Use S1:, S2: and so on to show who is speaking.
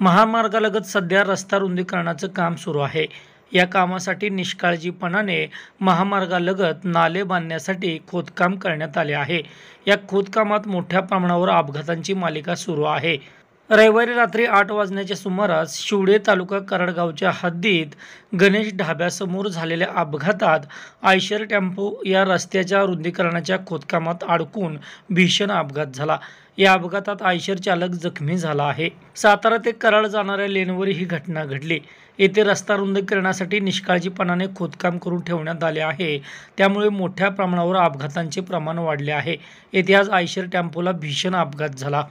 S1: महामार्गालगत सध्या रस्ता रुंदीकरणाचं काम सुरू आहे या कामासाठी निष्काळजीपणाने महामार्गालगत नाले बांधण्यासाठी खोदकाम करण्यात आले आहे या खोदकामात मोठ्या प्रमाणावर अपघातांची मालिका सुरू आहे रविवारी रात्री आठ वाजण्याच्या सुमारास शिवडे तालुका कराडगावच्या हद्दीत गणेश ढाब्यासमोर झालेल्या अपघातात आयशर टेम्पो या रस्त्याच्या रुंदीकरणाच्या खोदकामात अडकून भीषण अपघात झाला या अपघातात आयशर चालक जखमी झाला आहे सातारा ते कराड जाणाऱ्या लेनवर ही घटना घडली येथे रस्ता रुंदीकरणासाठी करण्यासाठी निष्काळजीपणाने खोदकाम करून ठेवण्यात आले आहे त्यामुळे मोठ्या प्रमाणावर अपघातांचे प्रमाण वाढले आहे येथे आज आयशर टेम्पोला भीषण अपघात झाला